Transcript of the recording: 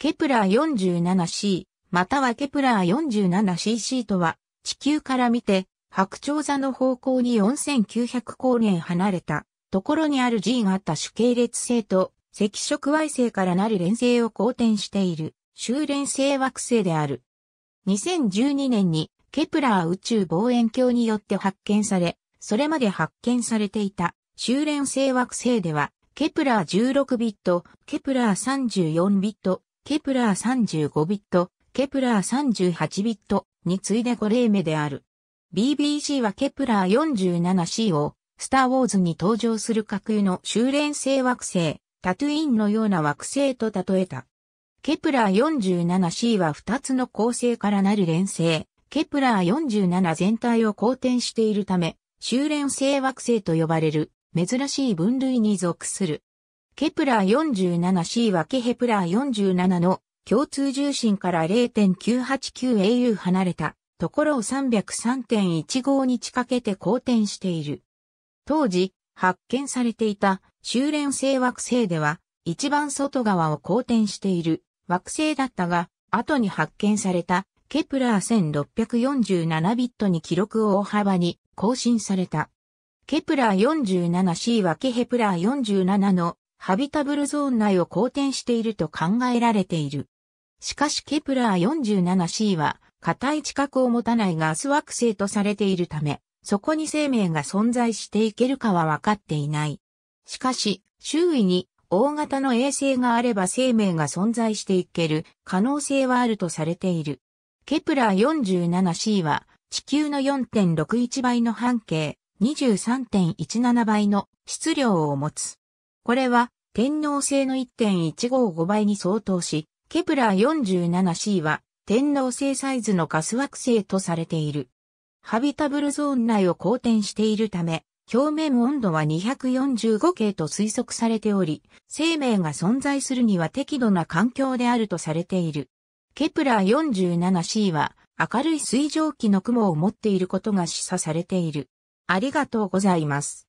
ケプラー 47c、またはケプラー 47cc とは、地球から見て、白鳥座の方向に4900光年離れた、ところにある G 型主系列星と、赤色矮星からなる連星を公転している、修連星惑星である。2012年に、ケプラー宇宙望遠鏡によって発見され、それまで発見されていた、修連星惑星では、ケプラー16ビット、ケプラー34ビット、ケプラー35ビット、ケプラー38ビットに次いで5例目である。BBC はケプラー 47C を、スター・ウォーズに登場する架空の修練性惑星、タトゥインのような惑星と例えた。ケプラー 47C は2つの構成からなる連星、ケプラー47全体を公転しているため、修練性惑星と呼ばれる、珍しい分類に属する。ケプラー 47c はケヘプラー47の共通重心から 0.989au 離れたところを303.15日かけて公転している。当時、発見されていた修練性惑星では、一番外側を公転している惑星だったが、後に発見されたケプラー1647ビットに記録を大幅に更新された。ケプラー 47c はケヘプラー47のハビタブルゾーン内を公転していると考えられている。しかしケプラー 47c は固い地殻を持たないガス惑星とされているため、そこに生命が存在していけるかは分かっていない。しかし、周囲に大型の衛星があれば生命が存在していける可能性はあるとされている。ケプラー 47c は地球の4.61倍の半径23.17倍の質量を持つ。これは天皇星の1.155倍に相当し、ケプラー 47c は天皇星サイズのガス惑星とされている。ハビタブルゾーン内を公転しているため、表面温度は245系と推測されており、生命が存在するには適度な環境であるとされている。ケプラー 47c は明るい水蒸気の雲を持っていることが示唆されている。ありがとうございます。